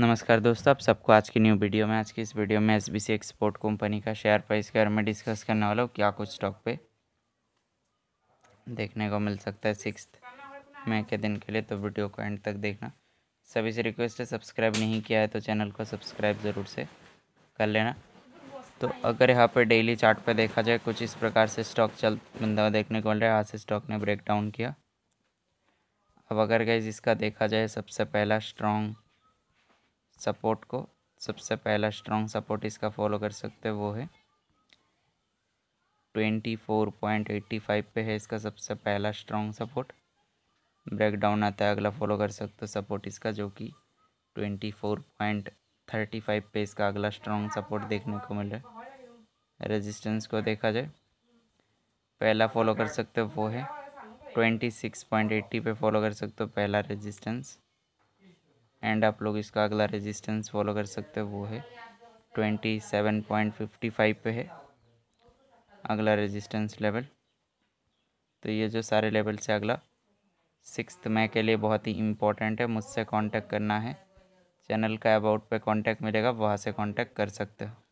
नमस्कार दोस्तों आप सबको आज की न्यू वीडियो में आज की इस वीडियो में S B C export company का शेयर प्राइस के बारे में डिस्कस करने वाला हूँ क्या कुछ स्टॉक पे देखने को मिल सकता है सिक्स मई के दिन के लिए तो वीडियो को एंड तक देखना सभी से रिक्वेस्ट है सब्सक्राइब नहीं किया है तो चैनल को सब्सक्राइब ज़रूर से कर लेना तो अगर यहाँ पर डेली चार्ट पर देखा जाए कुछ इस प्रकार से स्टॉक चल बंदा देखने को मिल रहा है यहाँ से स्टॉक ने ब्रेक डाउन किया अब अगर गए इसका देखा जाए सबसे पहला स्ट्रॉन्ग सपोर्ट को सबसे पहला स्ट्रॉन्ग सपोर्ट इसका फॉलो कर सकते हैं वो है twenty four point eighty five पर है इसका सबसे पहला स्ट्रॉन्ग सपोर्ट ब्रेकडाउन आता है अगला फॉलो कर सकते हो सपोर्ट इसका जो कि twenty four point thirty five पे इसका अगला स्ट्रॉन्ग सपोर्ट देखने को मिल रहा है रेजिस्टेंस को देखा जाए पहला फॉलो कर सकते हो वो है ट्वेंटी सिक्स पॉइंट एट्टी पे फॉलो कर सकते हो पहला रेजिस्टेंस एंड आप लोग इसका अगला रेजिस्टेंस फॉलो कर सकते हो वो है twenty seven point fifty five पे है अगला रेजिस्टेंस लेवल तो ये जो सारे लेवल से अगला सिक्स मई के लिए बहुत ही इम्पोर्टेंट है मुझसे कांटेक्ट करना है चैनल का अबाउट पे कांटेक्ट मिलेगा वहाँ से कांटेक्ट कर सकते हो